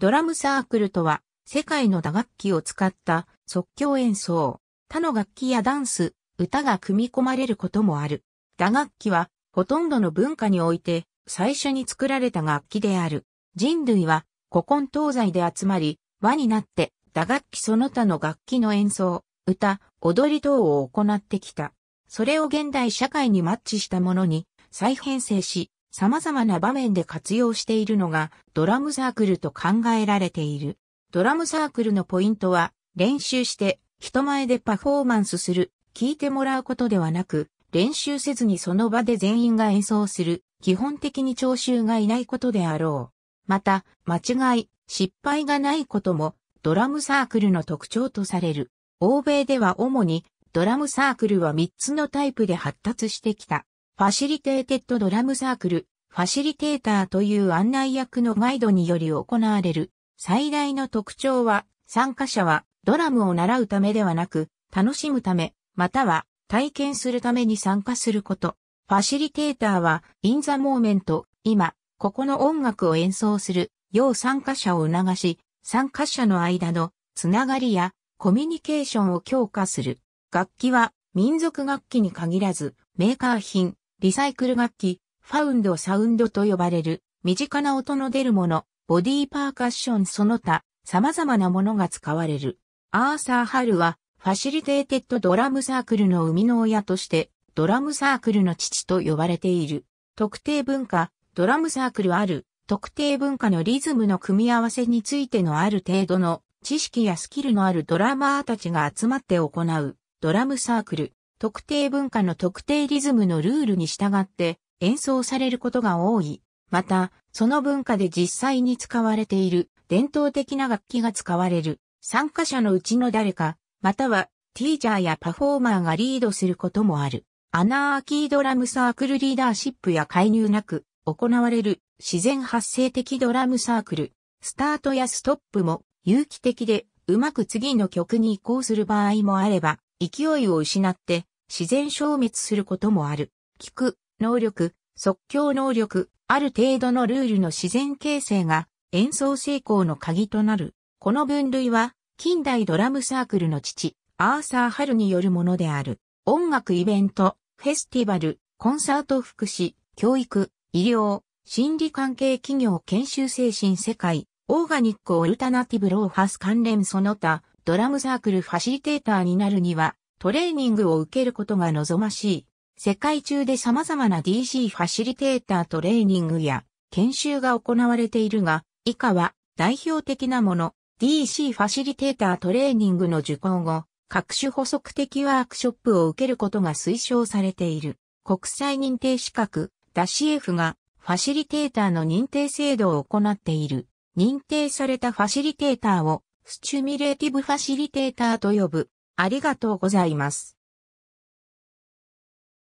ドラムサークルとは、世界の打楽器を使った即興演奏、他の楽器やダンス、歌が組み込まれることもある。打楽器は、ほとんどの文化において、最初に作られた楽器である。人類は、古今東西で集まり、輪になって、打楽器その他の楽器の演奏、歌、踊り等を行ってきた。それを現代社会にマッチしたものに再編成し、様々な場面で活用しているのがドラムサークルと考えられている。ドラムサークルのポイントは練習して人前でパフォーマンスする、聞いてもらうことではなく、練習せずにその場で全員が演奏する、基本的に聴衆がいないことであろう。また、間違い、失敗がないこともドラムサークルの特徴とされる。欧米では主にドラムサークルは3つのタイプで発達してきた。ファシリテーテッドドラムサークル、ファシリテーターという案内役のガイドにより行われる最大の特徴は、参加者はドラムを習うためではなく、楽しむため、または体験するために参加すること。ファシリテーターは、インザモーメント、今、ここの音楽を演奏する、要参加者を促し、参加者の間のつながりやコミュニケーションを強化する。楽器は民族楽器に限らず、メーカー品、リサイクル楽器、ファウンドサウンドと呼ばれる、身近な音の出るもの、ボディパーカッションその他、様々なものが使われる。アーサー・ハルは、ファシリテーテッドドラムサークルの生みの親として、ドラムサークルの父と呼ばれている。特定文化、ドラムサークルある、特定文化のリズムの組み合わせについてのある程度の知識やスキルのあるドラマーたちが集まって行うドラムサークル。特定文化の特定リズムのルールに従って演奏されることが多い。また、その文化で実際に使われている伝統的な楽器が使われる。参加者のうちの誰か、またはティーチャーやパフォーマーがリードすることもある。アナーキードラムサークルリーダーシップや介入なく行われる自然発生的ドラムサークル。スタートやストップも有機的でうまく次の曲に移行する場合もあれば勢いを失って自然消滅することもある。聞く、能力、即興能力、ある程度のルールの自然形成が演奏成功の鍵となる。この分類は近代ドラムサークルの父、アーサー・ハルによるものである。音楽イベント、フェスティバル、コンサート福祉、教育、医療、心理関係企業研修精神世界、オーガニックオルタナティブローハス関連その他、ドラムサークルファシリテーターになるには、トレーニングを受けることが望ましい。世界中で様々な DC ファシリテータートレーニングや研修が行われているが、以下は代表的なもの、DC ファシリテータートレーニングの受講後、各種補足的ワークショップを受けることが推奨されている。国際認定資格、ダシエフがファシリテーターの認定制度を行っている。認定されたファシリテーターをスチュミレーティブファシリテーターと呼ぶ。ありがとうございます。